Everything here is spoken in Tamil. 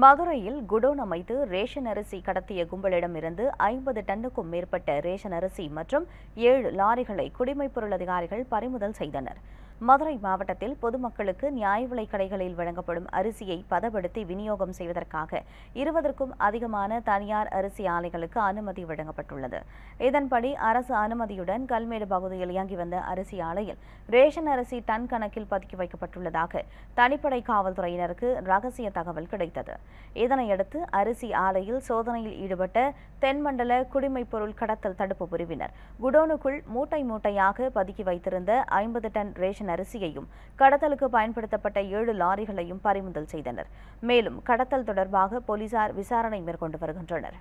மதுரையில் குடோன் அமைத்து ரேஷன் அரிசி கடத்திய கும்பலிடமிருந்து ஐம்பது டன்னுக்கும் மேற்பட்ட ரேஷன் அரிசி மற்றும் ஏழு லாரிகளை குடிமைப் பொருள் அதிகாரிகள் பறிமுதல் செய்தனர் மதுரை மாவட்டத்தில் பொதுமக்களுக்கு நியாய விலை கடைகளில் வழங்கப்படும் அரிசியை பதப்படுத்தி விநியோகம் செய்வதற்காக இருபதற்கும் அதிகமான தனியார் அரிசி ஆலைகளுக்கு அனுமதி வழங்கப்பட்டுள்ளது இதன்படி அரசு அனுமதியுடன் கல்மேடு பகுதியில் இயங்கி வந்த அரிசி ஆலையில் ரேஷன் அரிசி டன் கணக்கில் பதுக்கி வைக்கப்பட்டுள்ளதாக தனிப்படை காவல்துறையினருக்கு ரகசிய தகவல் கிடைத்தது இதனையடுத்து அரிசி ஆலையில் சோதனையில் ஈடுபட்ட தென்மண்டல குடிமைப் பொருள் கடத்தல் தடுப்பு பிரிவினர் குடோனுக்குள் மூட்டை மூட்டையாக பதுக்கி வைத்திருந்த ஐம்பது டன் ரேஷன் அரிசியையும் கடத்தலுக்கு பயன்படுத்தப்பட்ட ஏழு லாரிகளையும் பறிமுதல் செய்தனர் மேலும் கடத்தல் தொடர்பாக போலீசார் விசாரணை மேற்கொண்டு வருகின்றனர்